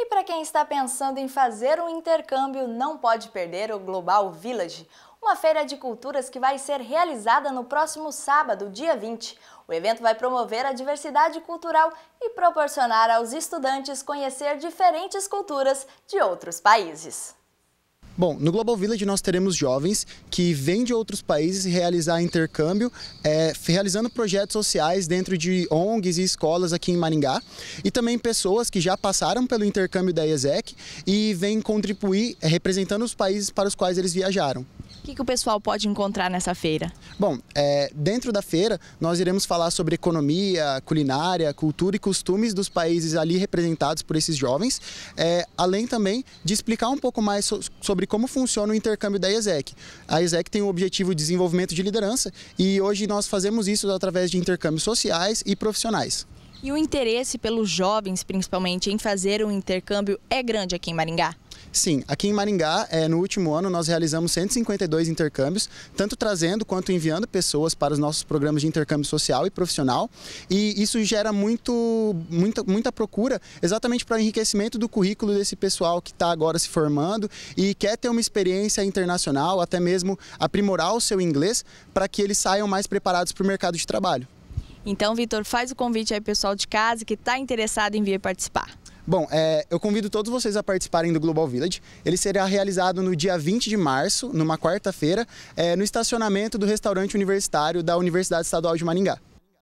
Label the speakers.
Speaker 1: E para quem está pensando em fazer um intercâmbio, não pode perder o Global Village, uma feira de culturas que vai ser realizada no próximo sábado, dia 20. O evento vai promover a diversidade cultural e proporcionar aos estudantes conhecer diferentes culturas de outros países.
Speaker 2: Bom, no Global Village nós teremos jovens que vêm de outros países realizar intercâmbio, é, realizando projetos sociais dentro de ONGs e escolas aqui em Maringá, e também pessoas que já passaram pelo intercâmbio da IESEC e vêm contribuir representando os países para os quais eles viajaram.
Speaker 1: O que, que o pessoal pode encontrar nessa feira?
Speaker 2: Bom, é, dentro da feira nós iremos falar sobre economia, culinária, cultura e costumes dos países ali representados por esses jovens, é, além também de explicar um pouco mais so, sobre como funciona o intercâmbio da IESEC. A IESEC tem o objetivo de desenvolvimento de liderança e hoje nós fazemos isso através de intercâmbios sociais e profissionais.
Speaker 1: E o interesse pelos jovens, principalmente, em fazer um intercâmbio é grande aqui em Maringá?
Speaker 2: Sim, aqui em Maringá, eh, no último ano, nós realizamos 152 intercâmbios, tanto trazendo quanto enviando pessoas para os nossos programas de intercâmbio social e profissional. E isso gera muito, muita, muita procura, exatamente para o enriquecimento do currículo desse pessoal que está agora se formando e quer ter uma experiência internacional, até mesmo aprimorar o seu inglês, para que eles saiam mais preparados para o mercado de trabalho.
Speaker 1: Então, Vitor, faz o convite aí pessoal de casa que está interessado em vir participar.
Speaker 2: Bom, é, eu convido todos vocês a participarem do Global Village. Ele será realizado no dia 20 de março, numa quarta-feira, é, no estacionamento do restaurante universitário da Universidade Estadual de Maringá.